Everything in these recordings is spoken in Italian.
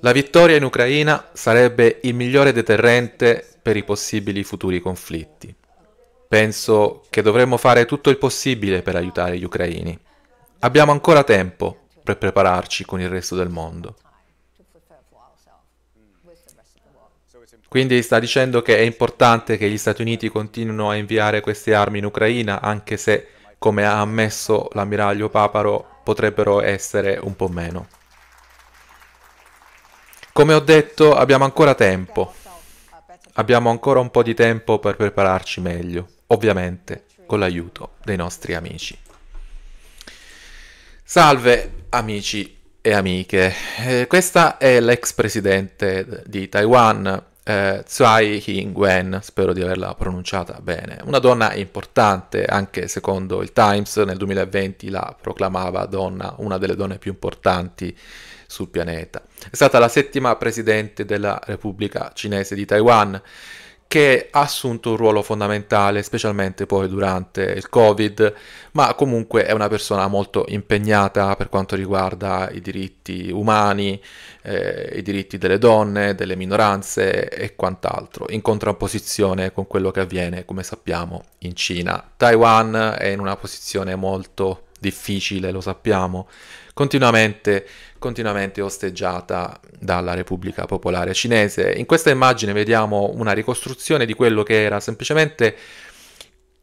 La vittoria in Ucraina sarebbe il migliore deterrente per i possibili futuri conflitti. Penso che dovremmo fare tutto il possibile per aiutare gli ucraini. Abbiamo ancora tempo per prepararci con il resto del mondo. Quindi sta dicendo che è importante che gli Stati Uniti continuino a inviare queste armi in Ucraina, anche se, come ha ammesso l'ammiraglio Paparo, potrebbero essere un po' meno. Come ho detto, abbiamo ancora tempo. Abbiamo ancora un po' di tempo per prepararci meglio, ovviamente con l'aiuto dei nostri amici. Salve amici e amiche, eh, questa è l'ex presidente di Taiwan, eh, Tsai Ing-wen, spero di averla pronunciata bene, una donna importante, anche secondo il Times nel 2020 la proclamava donna, una delle donne più importanti sul pianeta. È stata la settima presidente della Repubblica Cinese di Taiwan che ha assunto un ruolo fondamentale, specialmente poi durante il Covid, ma comunque è una persona molto impegnata per quanto riguarda i diritti umani, eh, i diritti delle donne, delle minoranze e quant'altro, in contrapposizione con quello che avviene, come sappiamo, in Cina. Taiwan è in una posizione molto difficile, lo sappiamo, continuamente, continuamente osteggiata dalla Repubblica Popolare Cinese. In questa immagine vediamo una ricostruzione di quello che era semplicemente,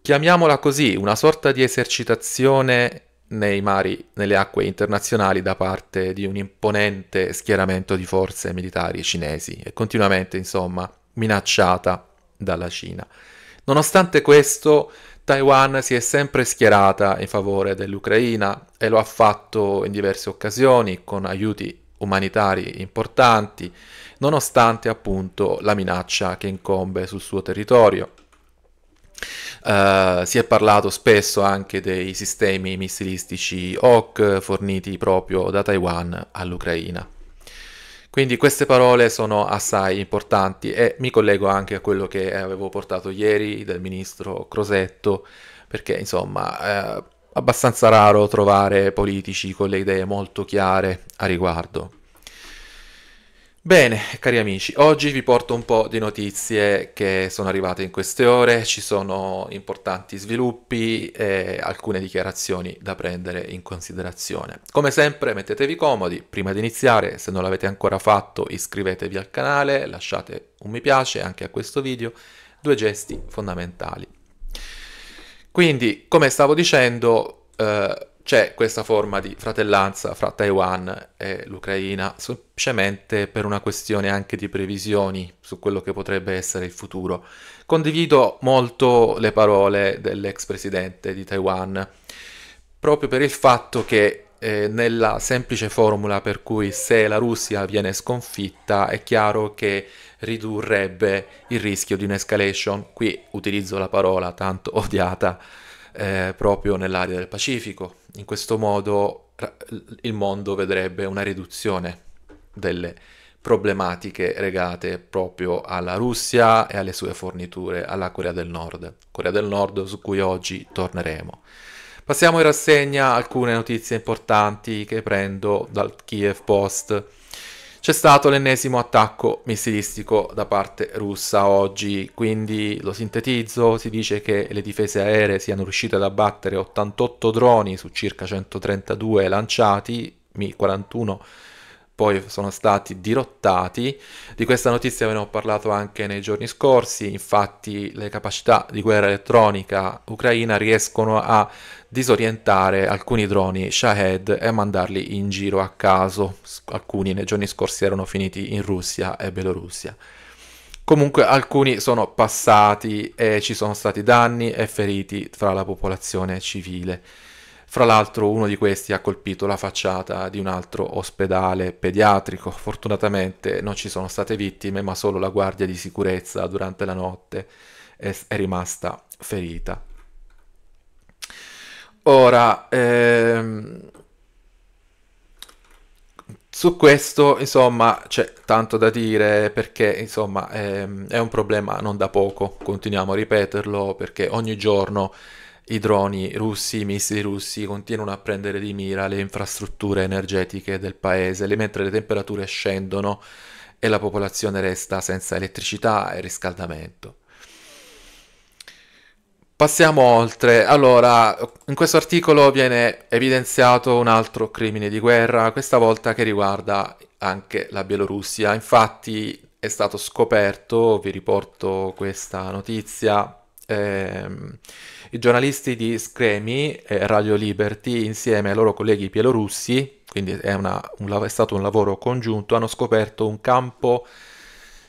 chiamiamola così, una sorta di esercitazione nei mari, nelle acque internazionali da parte di un imponente schieramento di forze militari cinesi e continuamente, insomma, minacciata dalla Cina. Nonostante questo, Taiwan si è sempre schierata in favore dell'Ucraina e lo ha fatto in diverse occasioni con aiuti umanitari importanti, nonostante appunto la minaccia che incombe sul suo territorio. Uh, si è parlato spesso anche dei sistemi missilistici Hawk forniti proprio da Taiwan all'Ucraina. Quindi queste parole sono assai importanti e mi collego anche a quello che avevo portato ieri del ministro Crosetto, perché insomma è eh, abbastanza raro trovare politici con le idee molto chiare a riguardo. Bene, cari amici, oggi vi porto un po' di notizie che sono arrivate in queste ore, ci sono importanti sviluppi e alcune dichiarazioni da prendere in considerazione. Come sempre mettetevi comodi, prima di iniziare, se non l'avete ancora fatto iscrivetevi al canale, lasciate un mi piace anche a questo video, due gesti fondamentali. Quindi, come stavo dicendo, eh, c'è questa forma di fratellanza fra Taiwan e l'Ucraina, semplicemente per una questione anche di previsioni su quello che potrebbe essere il futuro. Condivido molto le parole dell'ex presidente di Taiwan, proprio per il fatto che eh, nella semplice formula per cui se la Russia viene sconfitta è chiaro che ridurrebbe il rischio di un'escalation, qui utilizzo la parola tanto odiata, eh, proprio nell'area del Pacifico. In questo modo il mondo vedrebbe una riduzione delle problematiche legate proprio alla Russia e alle sue forniture, alla Corea del Nord, Corea del Nord su cui oggi torneremo. Passiamo in rassegna alcune notizie importanti che prendo dal Kiev Post. C'è stato l'ennesimo attacco missilistico da parte russa oggi, quindi lo sintetizzo, si dice che le difese aeree siano riuscite ad abbattere 88 droni su circa 132 lanciati, Mi-41 poi sono stati dirottati. Di questa notizia ve ne ho parlato anche nei giorni scorsi, infatti le capacità di guerra elettronica ucraina riescono a disorientare alcuni droni Shahed e mandarli in giro a caso. Alcuni nei giorni scorsi erano finiti in Russia e Belorussia. Comunque alcuni sono passati e ci sono stati danni e feriti fra la popolazione civile. Fra l'altro uno di questi ha colpito la facciata di un altro ospedale pediatrico. Fortunatamente non ci sono state vittime, ma solo la guardia di sicurezza durante la notte è rimasta ferita. Ora, ehm, su questo, insomma, c'è tanto da dire perché, insomma, ehm, è un problema non da poco, continuiamo a ripeterlo, perché ogni giorno i droni russi, i missili russi continuano a prendere di mira le infrastrutture energetiche del paese, mentre le temperature scendono e la popolazione resta senza elettricità e riscaldamento. Passiamo oltre. Allora, in questo articolo viene evidenziato un altro crimine di guerra, questa volta che riguarda anche la Bielorussia. Infatti è stato scoperto, vi riporto questa notizia, ehm, i giornalisti di Scremi e Radio Liberty insieme ai loro colleghi bielorussi, quindi è, una, un, è stato un lavoro congiunto, hanno scoperto un campo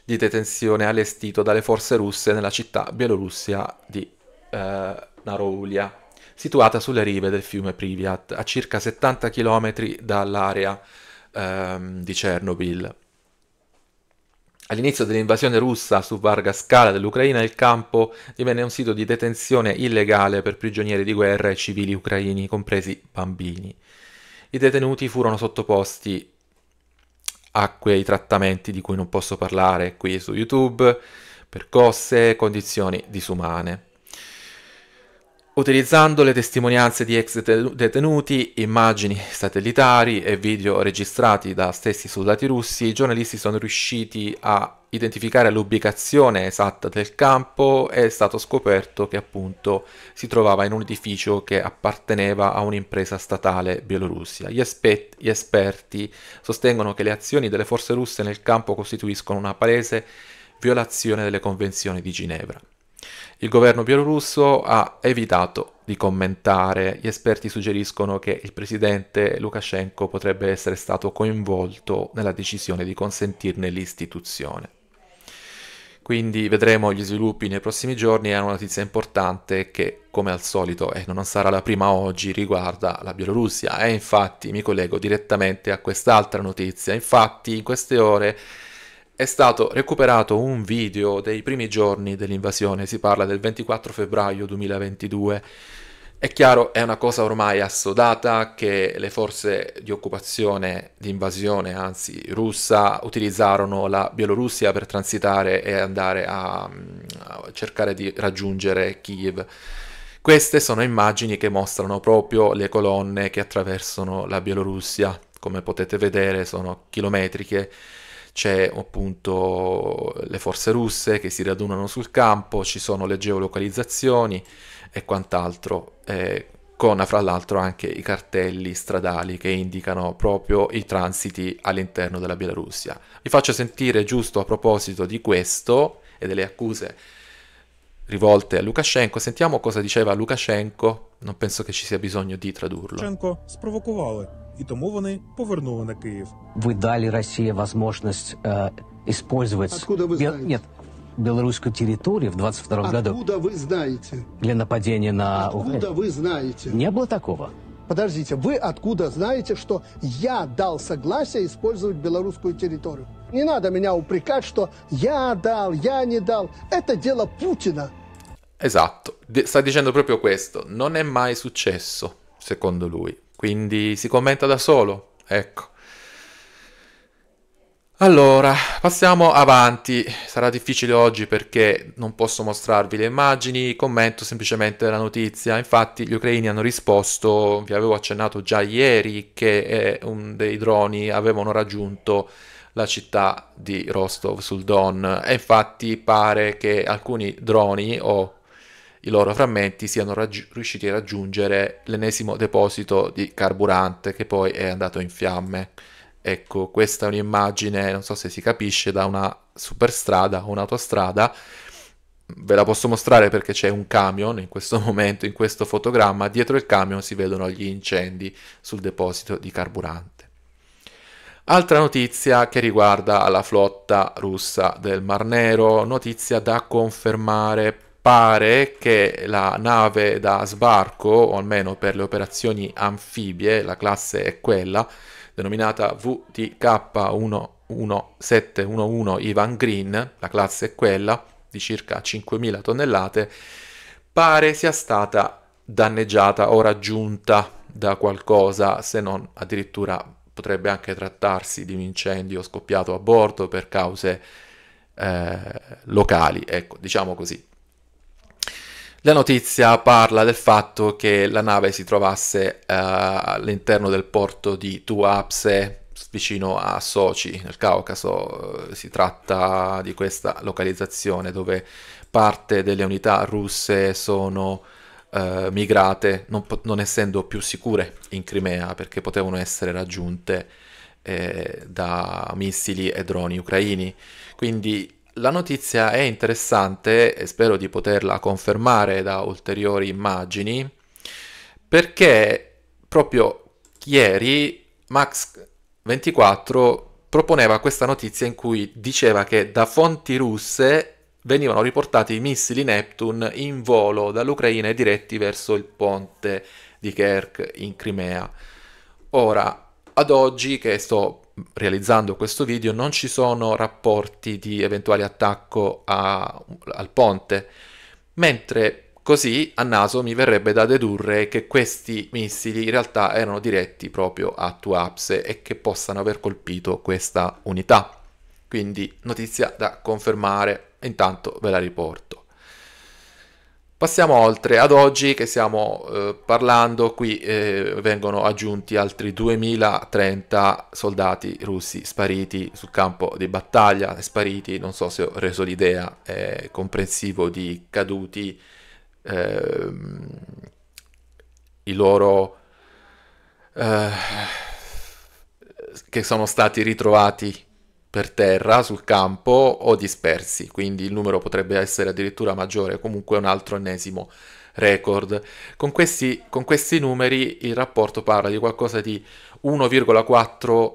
di detenzione allestito dalle forze russe nella città bielorussia di eh, Naroulia, situata sulle rive del fiume Priviat, a circa 70 km dall'area ehm, di Chernobyl. All'inizio dell'invasione russa su larga scala dell'Ucraina il campo divenne un sito di detenzione illegale per prigionieri di guerra e civili ucraini, compresi bambini. I detenuti furono sottoposti a quei trattamenti di cui non posso parlare qui su YouTube, percosse, condizioni disumane. Utilizzando le testimonianze di ex detenuti, immagini satellitari e video registrati da stessi soldati russi, i giornalisti sono riusciti a identificare l'ubicazione esatta del campo e è stato scoperto che appunto si trovava in un edificio che apparteneva a un'impresa statale bielorussia. Gli, espet- gli esperti sostengono che le azioni delle forze russe nel campo costituiscono una palese violazione delle convenzioni di Ginevra. Il governo bielorusso ha evitato di commentare. Gli esperti suggeriscono che il presidente Lukashenko potrebbe essere stato coinvolto nella decisione di consentirne l'istituzione. Quindi vedremo gli sviluppi nei prossimi giorni È una notizia importante che, come al solito, e non sarà la prima oggi, riguarda la Bielorussia. E infatti mi collego direttamente a quest'altra notizia. Infatti in queste ore è stato recuperato un video dei primi giorni dell'invasione, si parla del 24 febbraio 2022. È chiaro, è una cosa ormai assodata che le forze di occupazione, di invasione, anzi russa, utilizzarono la Bielorussia per transitare e andare a, a cercare di raggiungere Kiev. Queste sono immagini che mostrano proprio le colonne che attraversano la Bielorussia. Come potete vedere sono chilometriche c'è appunto le forze russe che si radunano sul campo, ci sono le geolocalizzazioni e quant'altro. Eh, con fra l'altro anche i cartelli stradali che indicano proprio i transiti all'interno della Bielorussia. Vi faccio sentire giusto a proposito di questo e delle accuse rivolte a Lukashenko. Sentiamo cosa diceva Lukashenko, non penso che ci sia bisogno di tradurlo. Lukashenko sprovocovali. і тому вони повернули на Київ. Ви дали Росії можливість е, використовувати... Откуда ви знаєте? Ні, белорусскую территорию в 22 Откуда году. Откуда вы знаете? Для нападения на Откуда Украину. вы Не было такого. Подождите, вы откуда знаете, что я дал согласие использовать белорусскую территорию? Не надо меня упрекать, что я дал, я не дал. Это дело Путина. Esatto, sta dicendo proprio questo, non è mai successo, secondo lui. Quindi si commenta da solo, ecco. Allora, passiamo avanti. Sarà difficile oggi perché non posso mostrarvi le immagini, commento semplicemente la notizia. Infatti gli ucraini hanno risposto, vi avevo accennato già ieri, che eh, un dei droni avevano raggiunto la città di Rostov sul Don e infatti pare che alcuni droni o i loro frammenti siano raggi- riusciti a raggiungere l'ennesimo deposito di carburante che poi è andato in fiamme. Ecco, questa è un'immagine, non so se si capisce, da una superstrada o un'autostrada. Ve la posso mostrare perché c'è un camion in questo momento, in questo fotogramma. Dietro il camion si vedono gli incendi sul deposito di carburante. Altra notizia che riguarda la flotta russa del Mar Nero, notizia da confermare pare che la nave da sbarco, o almeno per le operazioni anfibie, la classe è quella, denominata VTK11711 Ivan Green, la classe è quella, di circa 5.000 tonnellate, pare sia stata danneggiata o raggiunta da qualcosa, se non addirittura potrebbe anche trattarsi di un incendio scoppiato a bordo per cause eh, locali, ecco, diciamo così. La notizia parla del fatto che la nave si trovasse uh, all'interno del porto di Tuapse, vicino a Sochi, nel Caucaso. Si tratta di questa localizzazione dove parte delle unità russe sono uh, migrate, non, non, essendo più sicure in Crimea, perché potevano essere raggiunte eh, da missili e droni ucraini. Quindi la notizia è interessante e spero di poterla confermare da ulteriori immagini perché proprio ieri Max24 proponeva questa notizia in cui diceva che da fonti russe venivano riportati i missili Neptune in volo dall'Ucraina e diretti verso il ponte di Kerch in Crimea. Ora, ad oggi che sto realizzando questo video non ci sono rapporti di eventuale attacco a, al ponte, mentre così a naso mi verrebbe da dedurre che questi missili in realtà erano diretti proprio a Tuapse e che possano aver colpito questa unità. Quindi notizia da confermare, intanto ve la riporto. Passiamo oltre ad oggi che stiamo eh, parlando, qui eh, vengono aggiunti altri 2030 soldati russi spariti sul campo di battaglia, spariti, non so se ho reso l'idea, eh, comprensivo di caduti, ehm, i loro... Eh, che sono stati ritrovati per terra, sul campo o dispersi, quindi il numero potrebbe essere addirittura maggiore, comunque un altro ennesimo record. Con questi, con questi numeri il rapporto parla di qualcosa di 1,4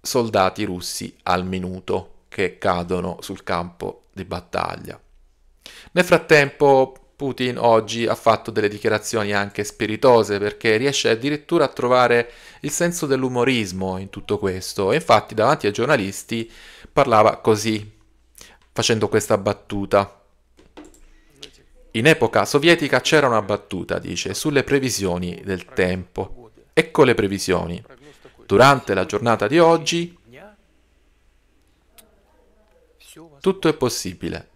soldati russi al minuto che cadono sul campo di battaglia. Nel frattempo Putin oggi ha fatto delle dichiarazioni anche spiritose perché riesce addirittura a trovare il senso dell'umorismo in tutto questo e infatti davanti ai giornalisti parlava così, facendo questa battuta. In epoca sovietica c'era una battuta, dice, sulle previsioni del tempo. Ecco le previsioni. Durante la giornata di oggi tutto è possibile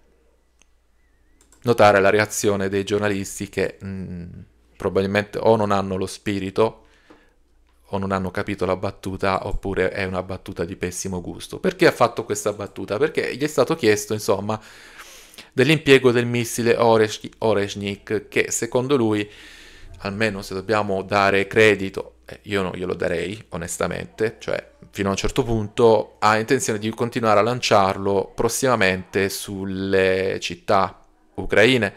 notare la reazione dei giornalisti che mh, mm, probabilmente o non hanno lo spirito o non hanno capito la battuta oppure è una battuta di pessimo gusto. Perché ha fatto questa battuta? Perché gli è stato chiesto, insomma, dell'impiego del missile Oreshnik che secondo lui, almeno se dobbiamo dare credito, io non glielo darei onestamente, cioè fino a un certo punto ha intenzione di continuare a lanciarlo prossimamente sulle città ucraine,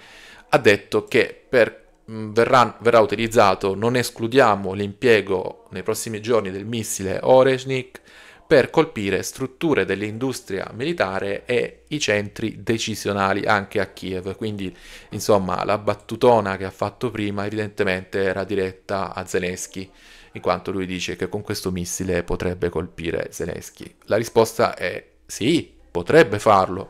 ha detto che per, mm, verrà, verrà, utilizzato, non escludiamo l'impiego nei prossimi giorni del missile Oreshnik per colpire strutture dell'industria militare e i centri decisionali anche a Kiev. Quindi, insomma, la battutona che ha fatto prima evidentemente era diretta a Zelensky in quanto lui dice che con questo missile potrebbe colpire Zelensky. La risposta è sì, potrebbe farlo,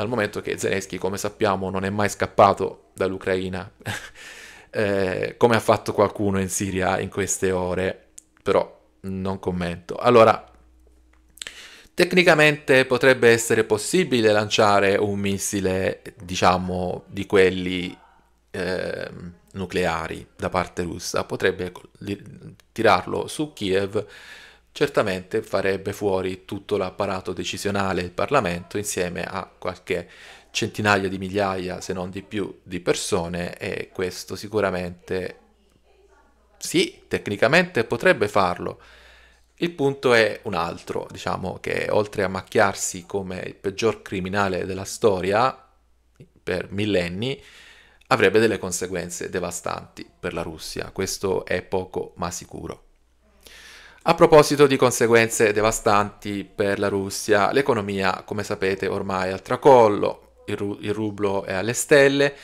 dal momento che Zelensky, come sappiamo, non è mai scappato dall'Ucraina, eh, come ha fatto qualcuno in Siria in queste ore, però non commento. Allora, tecnicamente potrebbe essere possibile lanciare un missile, diciamo, di quelli eh, nucleari da parte russa, potrebbe tirarlo su Kiev certamente farebbe fuori tutto l'apparato decisionale il Parlamento insieme a qualche centinaia di migliaia, se non di più, di persone e questo sicuramente sì, tecnicamente potrebbe farlo. Il punto è un altro, diciamo che oltre a macchiarsi come il peggior criminale della storia per millenni, avrebbe delle conseguenze devastanti per la Russia, questo è poco ma sicuro. A proposito di conseguenze devastanti per la Russia, l'economia, come sapete, ormai è al tracollo, il, ru- il rublo è alle stelle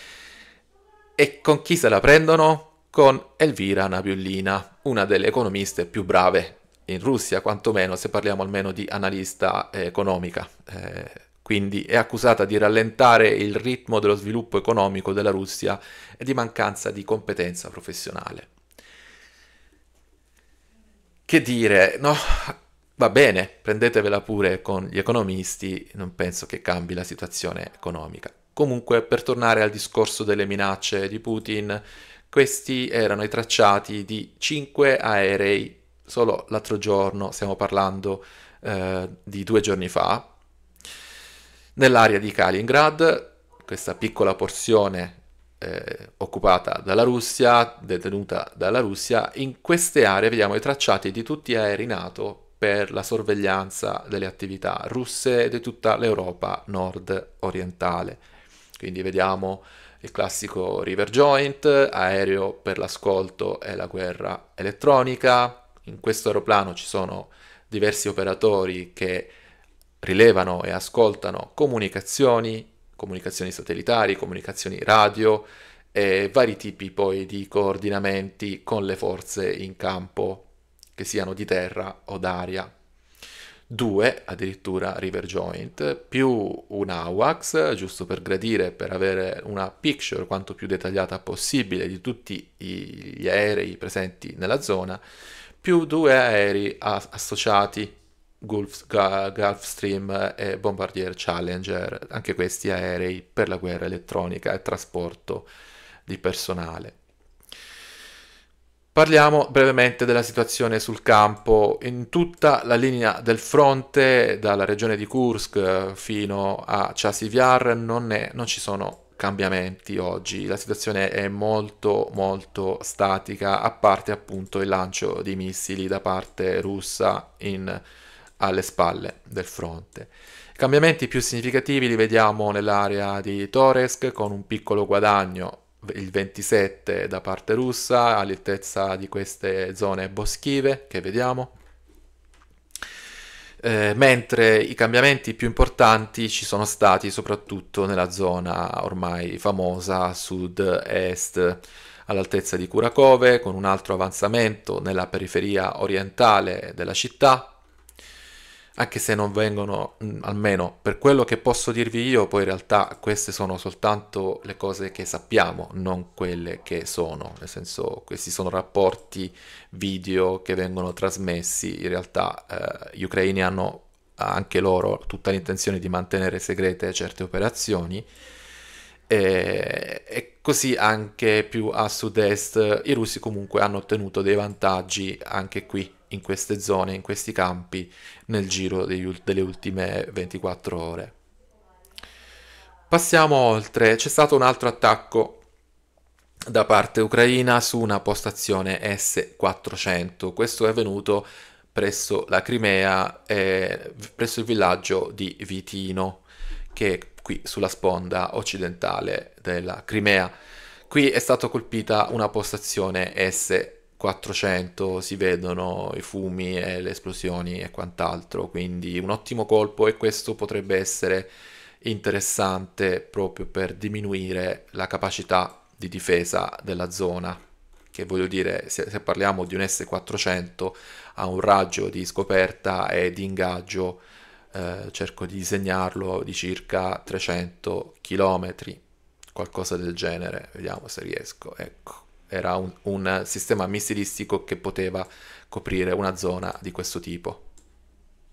e con chi se la prendono? Con Elvira Nabiullina, una delle economiste più brave in Russia, quantomeno se parliamo almeno di analista eh, economica. Eh, quindi è accusata di rallentare il ritmo dello sviluppo economico della Russia e di mancanza di competenza professionale che dire, no, va bene, prendetevela pure con gli economisti, non penso che cambi la situazione economica. Comunque, per tornare al discorso delle minacce di Putin, questi erano i tracciati di 5 aerei solo l'altro giorno, stiamo parlando eh, di due giorni fa, nell'area di Kaliningrad, questa piccola porzione eh, occupata dalla Russia, detenuta dalla Russia, in queste aree vediamo i tracciati di tutti gli aerei NATO per la sorveglianza delle attività russe di tutta l'Europa nord-orientale. Quindi vediamo il classico River Joint, aereo per l'ascolto e la guerra elettronica. In questo aeroplano ci sono diversi operatori che rilevano e ascoltano comunicazioni comunicazioni satellitari, comunicazioni radio e vari tipi poi di coordinamenti con le forze in campo, che siano di terra o d'aria. Due, addirittura River Joint, più un AWACS, giusto per gradire, per avere una picture quanto più dettagliata possibile di tutti gli aerei presenti nella zona, più due aerei associati Gulf, Gulfstream e Bombardier Challenger, anche questi aerei per la guerra elettronica e trasporto di personale. Parliamo brevemente della situazione sul campo in tutta la linea del fronte, dalla regione di Kursk fino a Chasiviar, non, è, non ci sono cambiamenti oggi, la situazione è molto molto statica, a parte appunto il lancio di missili da parte russa in alle spalle del fronte. I cambiamenti più significativi li vediamo nell'area di Toresk con un piccolo guadagno il 27 da parte russa all'altezza di queste zone boschive che vediamo. Eh, mentre i cambiamenti più importanti ci sono stati soprattutto nella zona ormai famosa sud-est all'altezza di Kurakove con un altro avanzamento nella periferia orientale della città anche se non vengono, mm, almeno per quello che posso dirvi io, poi in realtà queste sono soltanto le cose che sappiamo, non quelle che sono, nel senso questi sono rapporti video che vengono trasmessi, in realtà eh, gli ucraini hanno anche loro tutta l'intenzione di mantenere segrete certe operazioni e, e, così anche più a sud-est i russi comunque hanno ottenuto dei vantaggi anche qui in queste zone, in questi campi, nel giro degli, delle ultime 24 ore. Passiamo oltre, c'è stato un altro attacco da parte ucraina su una postazione S-400, questo è avvenuto presso la Crimea, eh, presso il villaggio di Vitino, che è qui sulla sponda occidentale della Crimea. Qui è stata colpita una postazione S-400. 400 si vedono i fumi e le esplosioni e quant'altro, quindi un ottimo colpo e questo potrebbe essere interessante proprio per diminuire la capacità di difesa della zona, che voglio dire se, se parliamo di un S400 ha un raggio di scoperta e di ingaggio, eh, cerco di disegnarlo, di circa 300 km, qualcosa del genere, vediamo se riesco, ecco era un, un sistema missilistico che poteva coprire una zona di questo tipo.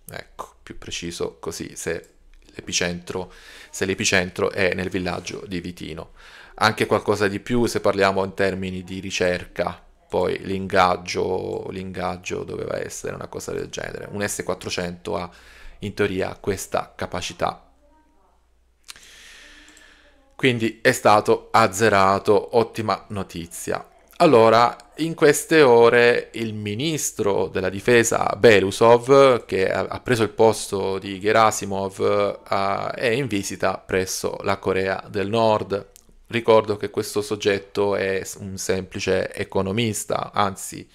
Ecco, più preciso così, se l'epicentro, se l'epicentro è nel villaggio di Vitino. Anche qualcosa di più se parliamo in termini di ricerca, poi l'ingaggio, l'ingaggio doveva essere una cosa del genere. Un S400 ha in teoria questa capacità quindi è stato azzerato, ottima notizia. Allora, in queste ore il ministro della difesa Belusov, che ha preso il posto di Gerasimov, è in visita presso la Corea del Nord. Ricordo che questo soggetto è un semplice economista, anzi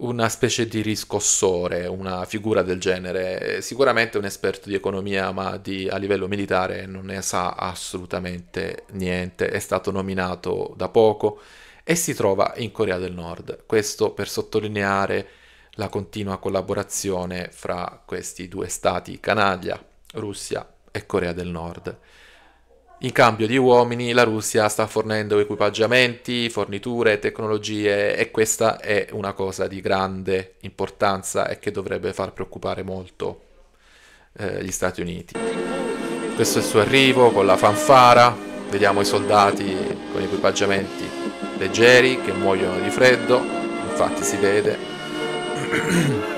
una specie di riscossore, una figura del genere. Sicuramente un esperto di economia, ma di, a livello militare non ne sa assolutamente niente. È stato nominato da poco e si trova in Corea del Nord. Questo per sottolineare la continua collaborazione fra questi due stati canaglia, Russia e Corea del Nord. In cambio di uomini la Russia sta fornendo equipaggiamenti, forniture, tecnologie e questa è una cosa di grande importanza e che dovrebbe far preoccupare molto eh, gli Stati Uniti. Questo è il suo arrivo con la fanfara, vediamo i soldati con equipaggiamenti leggeri che muoiono di freddo, infatti si vede.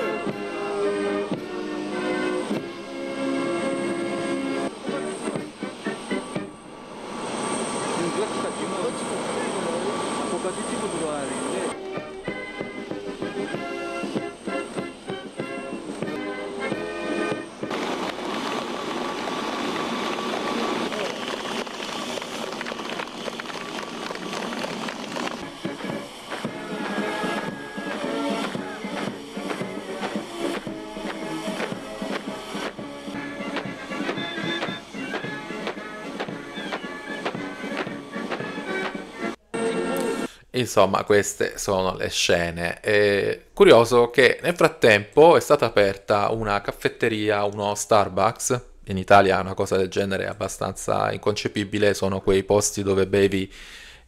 Insomma, queste sono le scene. E curioso che nel frattempo è stata aperta una caffetteria, uno Starbucks. In Italia una cosa del genere è abbastanza inconcepibile, sono quei posti dove bevi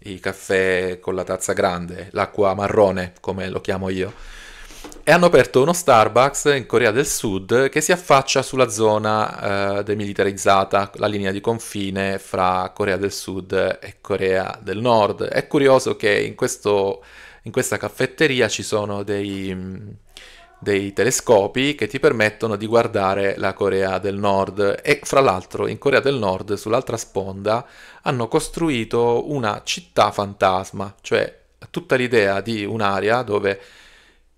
i caffè con la tazza grande, l'acqua marrone, come lo chiamo io e hanno aperto uno Starbucks in Corea del Sud che si affaccia sulla zona eh, demilitarizzata, la linea di confine fra Corea del Sud e Corea del Nord. È curioso che in, questo, in questa caffetteria ci sono dei dei telescopi che ti permettono di guardare la Corea del Nord e fra l'altro in Corea del Nord sull'altra sponda hanno costruito una città fantasma, cioè tutta l'idea di un'area dove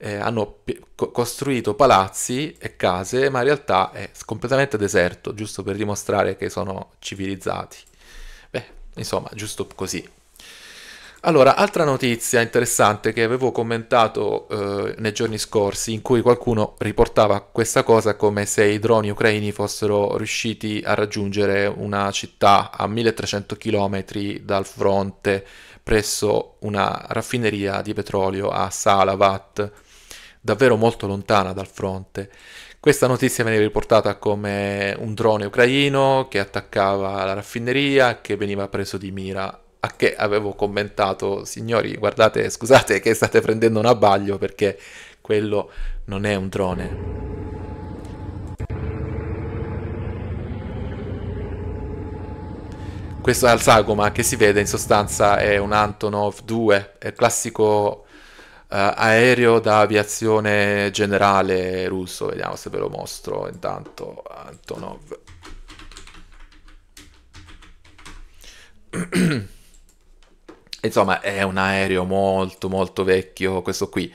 eh, hanno p- costruito palazzi e case, ma in realtà è completamente deserto, giusto per dimostrare che sono civilizzati. Beh, insomma, giusto così. Allora, altra notizia interessante che avevo commentato eh, nei giorni scorsi, in cui qualcuno riportava questa cosa come se i droni ucraini fossero riusciti a raggiungere una città a 1300 km dal fronte presso una raffineria di petrolio a Salavat, davvero molto lontana dal fronte. Questa notizia veniva riportata come un drone ucraino che attaccava la raffineria che veniva preso di mira. A che avevo commentato, signori, guardate, scusate che state prendendo un abbaglio perché quello non è un drone. Questo è al sagoma che si vede in sostanza è un Antonov 2, è il classico eh, aereo da aviazione generale russo, vediamo se ve lo mostro intanto, Antonov. Insomma, è un aereo molto molto vecchio questo qui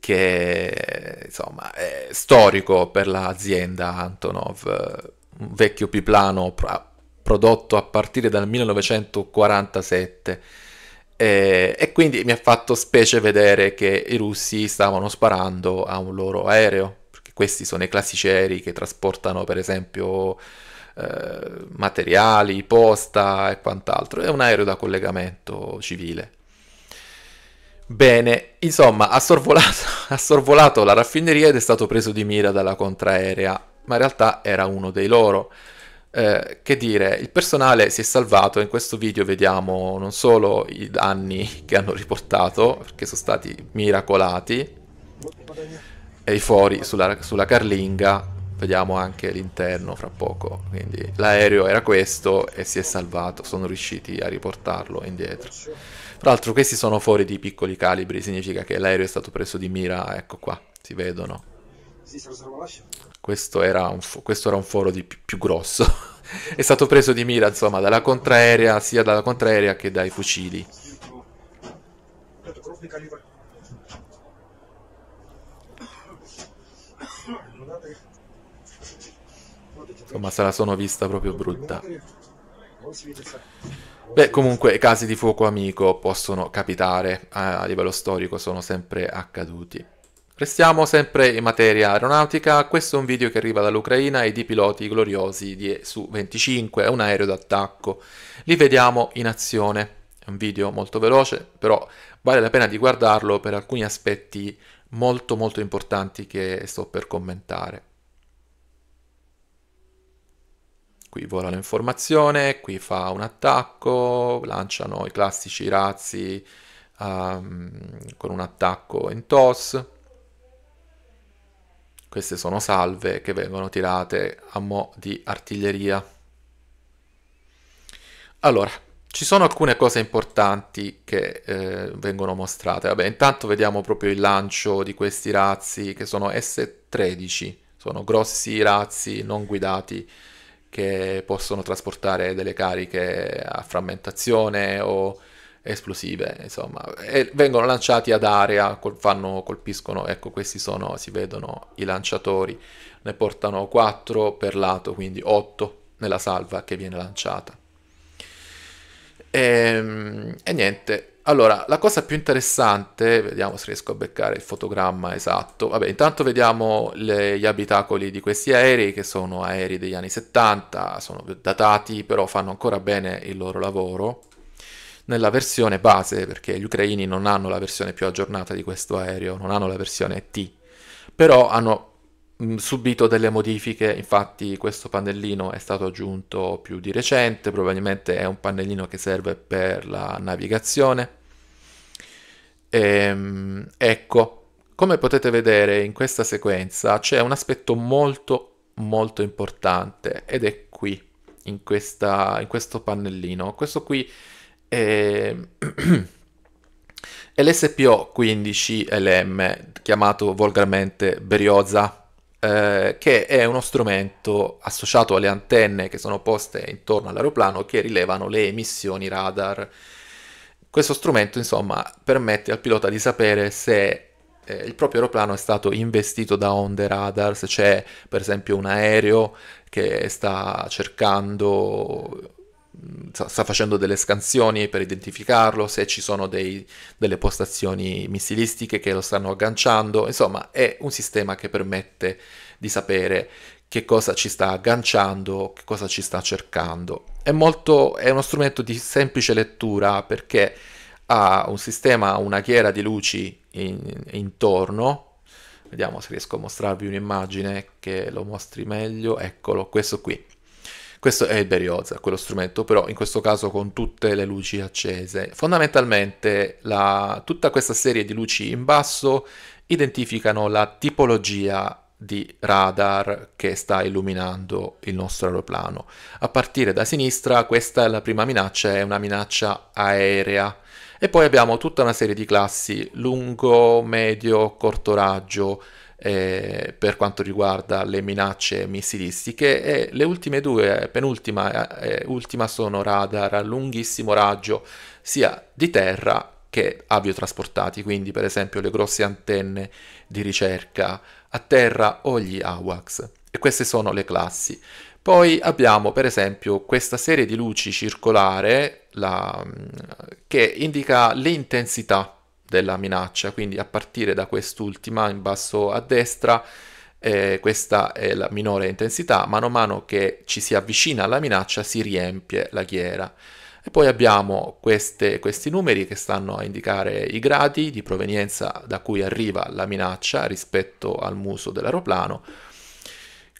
che insomma è storico per l'azienda Antonov, un vecchio piplano prodotto a partire dal 1947 e, eh, e quindi mi ha fatto specie vedere che i russi stavano sparando a un loro aereo, perché questi sono i classici aerei che trasportano per esempio eh, materiali, posta e quant'altro, è un aereo da collegamento civile. Bene, insomma, ha sorvolato, ha sorvolato la raffineria ed è stato preso di mira dalla contraerea, ma in realtà era uno dei loro. Eh, che dire, il personale si è salvato, in questo video vediamo non solo i danni che hanno riportato, perché sono stati miracolati, e i fori sulla, sulla carlinga, vediamo anche l'interno fra poco, quindi l'aereo era questo e si è salvato, sono riusciti a riportarlo indietro. Tra l'altro questi sono fori di piccoli calibri, significa che l'aereo è stato preso di mira, ecco qua, si vedono questo era un, fo- questo era un foro di più, più grosso. è stato preso di mira, insomma, dalla contraerea, sia dalla contraerea che dai fucili. Insomma, se la sono vista proprio brutta. Beh, comunque, casi di fuoco amico possono capitare a livello storico, sono sempre accaduti. Restiamo sempre in materia aeronautica, questo è un video che arriva dall'Ucraina e di piloti gloriosi di Su-25, è un aereo d'attacco. Li vediamo in azione, è un video molto veloce, però vale la pena di guardarlo per alcuni aspetti molto molto importanti che sto per commentare. Qui vola l'informazione, qui fa un attacco, lanciano i classici razzi um, con un attacco in TOS. Queste sono salve che vengono tirate a mo' di artiglieria. Allora, ci sono alcune cose importanti che eh, vengono mostrate. Vabbè, intanto vediamo proprio il lancio di questi razzi che sono S13, sono grossi razzi non guidati che possono trasportare delle cariche a frammentazione o esplosive, insomma, e vengono lanciati ad area, col, fanno, colpiscono, ecco questi sono, si vedono i lanciatori, ne portano 4 per lato, quindi 8 nella salva che viene lanciata. E, ehm, e, niente, allora la cosa più interessante, vediamo se riesco a beccare il fotogramma esatto, vabbè intanto vediamo le, gli abitacoli di questi aerei che sono aerei degli anni 70, sono datati però fanno ancora bene il loro lavoro nella versione base, perché gli ucraini non hanno la versione più aggiornata di questo aereo, non hanno la versione T, però hanno mm, subito delle modifiche, infatti questo pannellino è stato aggiunto più di recente, probabilmente è un pannellino che serve per la navigazione. E, ehm, ecco, come potete vedere in questa sequenza c'è un aspetto molto molto importante ed è qui, in, questa, in questo pannellino. Questo qui e... LSPO15LM, chiamato volgarmente Berioza, eh, che è uno strumento associato alle antenne che sono poste intorno all'aeroplano che rilevano le emissioni radar. Questo strumento, insomma, permette al pilota di sapere se eh, il proprio aeroplano è stato investito da onde radar, se c'è per esempio un aereo che sta cercando sta facendo delle scansioni per identificarlo, se ci sono dei, delle postazioni missilistiche che lo stanno agganciando, insomma è un sistema che permette di sapere che cosa ci sta agganciando, che cosa ci sta cercando. È, molto, è uno strumento di semplice lettura perché ha un sistema, una ghiera di luci in, intorno, vediamo se riesco a mostrarvi un'immagine che lo mostri meglio, eccolo, questo qui questo è il Berioza, quello strumento, però in questo caso con tutte le luci accese. Fondamentalmente la, tutta questa serie di luci in basso identificano la tipologia di radar che sta illuminando il nostro aeroplano. A partire da sinistra questa è la prima minaccia, è una minaccia aerea. E poi abbiamo tutta una serie di classi lungo, medio, corto raggio, eh, per quanto riguarda le minacce missilistiche e le ultime due, penultima e eh, eh, ultima sono radar a lunghissimo raggio sia di terra che aviotrasportati, quindi per esempio le grosse antenne di ricerca a terra o gli AWACS. E queste sono le classi. Poi abbiamo per esempio questa serie di luci circolare la, mm, che indica l'intensità della minaccia, quindi a partire da quest'ultima in basso a destra eh, questa è la minore intensità, mano a mano che ci si avvicina alla minaccia si riempie la ghiera. E poi abbiamo queste, questi numeri che stanno a indicare i gradi di provenienza da cui arriva la minaccia rispetto al muso dell'aeroplano.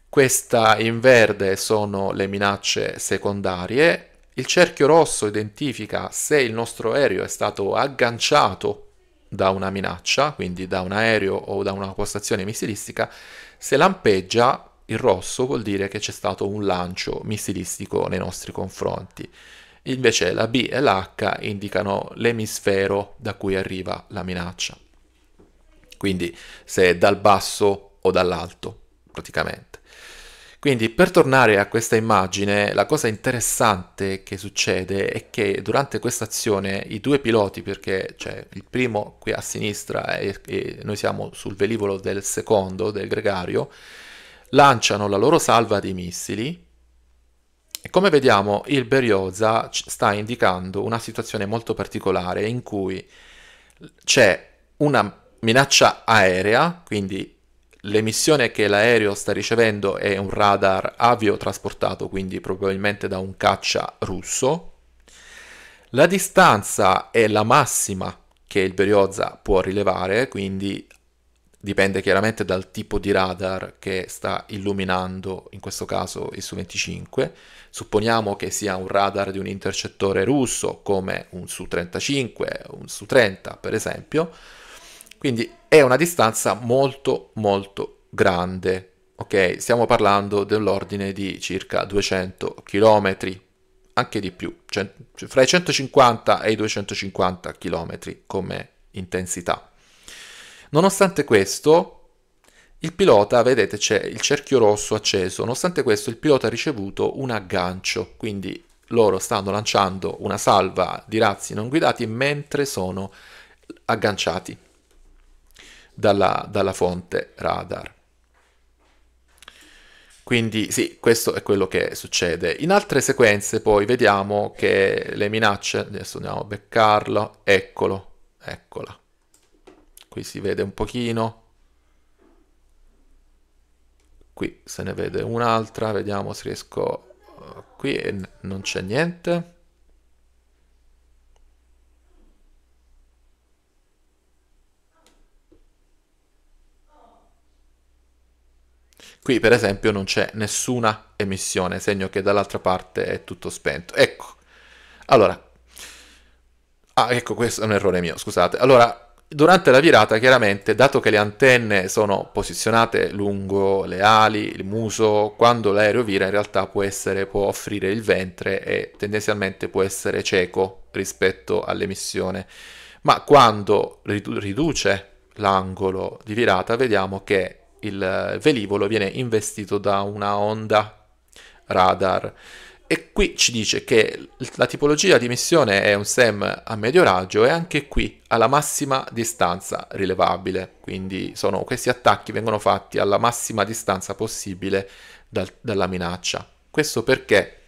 Questa in verde sono le minacce secondarie. Il cerchio rosso identifica se il nostro aereo è stato agganciato da una minaccia, quindi da un aereo o da una postazione missilistica, se lampeggia il rosso vuol dire che c'è stato un lancio missilistico nei nostri confronti. Invece la B e l'H indicano l'emisfero da cui arriva la minaccia. Quindi se è dal basso o dall'alto, praticamente. Quindi per tornare a questa immagine, la cosa interessante che succede è che durante questa azione i due piloti, perché cioè, il primo qui a sinistra e, e noi siamo sul velivolo del secondo, del gregario, lanciano la loro salva di missili e come vediamo il Berioza sta indicando una situazione molto particolare in cui c'è una minaccia aerea, quindi L'emissione che l'aereo sta ricevendo è un radar aviotrasportato, quindi probabilmente da un caccia russo. La distanza è la massima che il Berioza può rilevare, quindi dipende chiaramente dal tipo di radar che sta illuminando, in questo caso il Su-25. Supponiamo che sia un radar di un intercettore russo come un Su-35, un Su-30 per esempio quindi è una distanza molto molto grande, ok? Stiamo parlando dell'ordine di circa 200 km, anche di più, cent- fra i 150 e i 250 km come intensità. Nonostante questo, il pilota, vedete c'è il cerchio rosso acceso, nonostante questo il pilota ha ricevuto un aggancio, quindi loro stanno lanciando una salva di razzi non guidati mentre sono agganciati dalla, dalla fonte radar. Quindi sì, questo è quello che succede. In altre sequenze poi vediamo che le minacce, adesso andiamo a beccarlo, eccolo, eccola. Qui si vede un pochino, qui se ne vede un'altra, vediamo se riesco... Eh, qui non c'è niente. Qui per esempio non c'è nessuna emissione, segno che dall'altra parte è tutto spento. Ecco, allora, ah ecco questo è un errore mio, scusate. Allora, durante la virata chiaramente, dato che le antenne sono posizionate lungo le ali, il muso, quando l'aereo vira in realtà può, essere, può offrire il ventre e tendenzialmente può essere cieco rispetto all'emissione. Ma quando riduce l'angolo di virata vediamo che il velivolo viene investito da una onda radar. E qui ci dice che la tipologia di missione è un SEM a medio raggio e anche qui alla massima distanza rilevabile. Quindi sono, questi attacchi vengono fatti alla massima distanza possibile dal, dalla minaccia. Questo perché,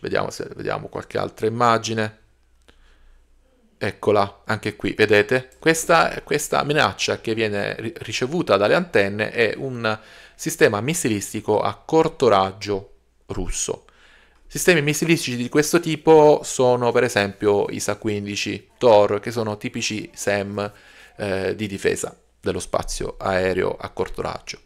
vediamo se vediamo qualche altra immagine, Eccola, anche qui, vedete? Questa, questa minaccia che viene ricevuta dalle antenne è un sistema missilistico a corto raggio russo. Sistemi missilistici di questo tipo sono per esempio i sa 15 Tor, che sono tipici SEM eh, di difesa dello spazio aereo a corto raggio.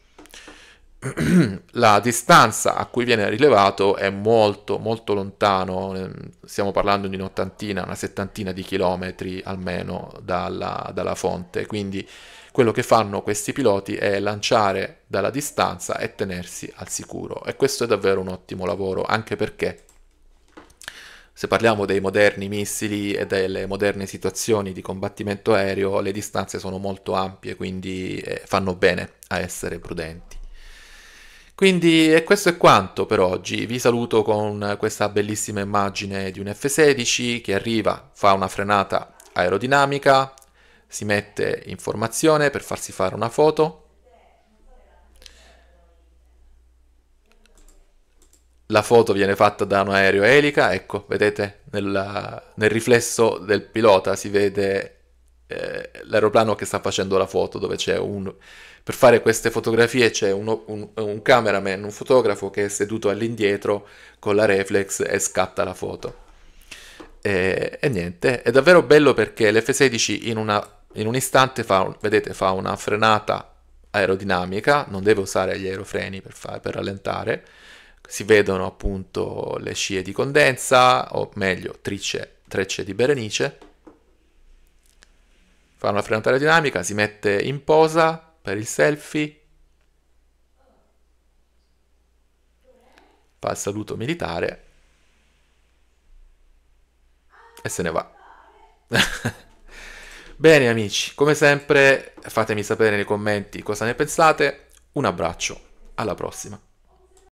la distanza a cui viene rilevato è molto molto lontano, ehm, stiamo parlando di un'ottantina, una settantina di chilometri almeno dalla, dalla fonte, quindi quello che fanno questi piloti è lanciare dalla distanza e tenersi al sicuro e questo è davvero un ottimo lavoro anche perché se parliamo dei moderni missili e delle moderne situazioni di combattimento aereo le distanze sono molto ampie quindi eh, fanno bene a essere prudenti. Quindi e questo è quanto per oggi, vi saluto con questa bellissima immagine di un F-16 che arriva, fa una frenata aerodinamica, si mette in formazione per farsi fare una foto, la foto viene fatta da un aereo elica, ecco, vedete nel, nel riflesso del pilota si vede eh, l'aeroplano che sta facendo la foto, dove c'è un... per fare queste fotografie c'è uno, un, un cameraman, un fotografo che è seduto all'indietro con la reflex e scatta la foto. E, e, niente, è davvero bello perché l'F-16 in, una, in un istante fa, vedete, fa, una frenata aerodinamica, non deve usare gli aerofreni per, far, per, rallentare, si vedono appunto le scie di condensa, o meglio trecce, trecce di Berenice, fa una frenata dinamica, si mette in posa per il selfie, fa il saluto militare e se ne va. Bene amici, come sempre fatemi sapere nei commenti cosa ne pensate, un abbraccio, alla prossima.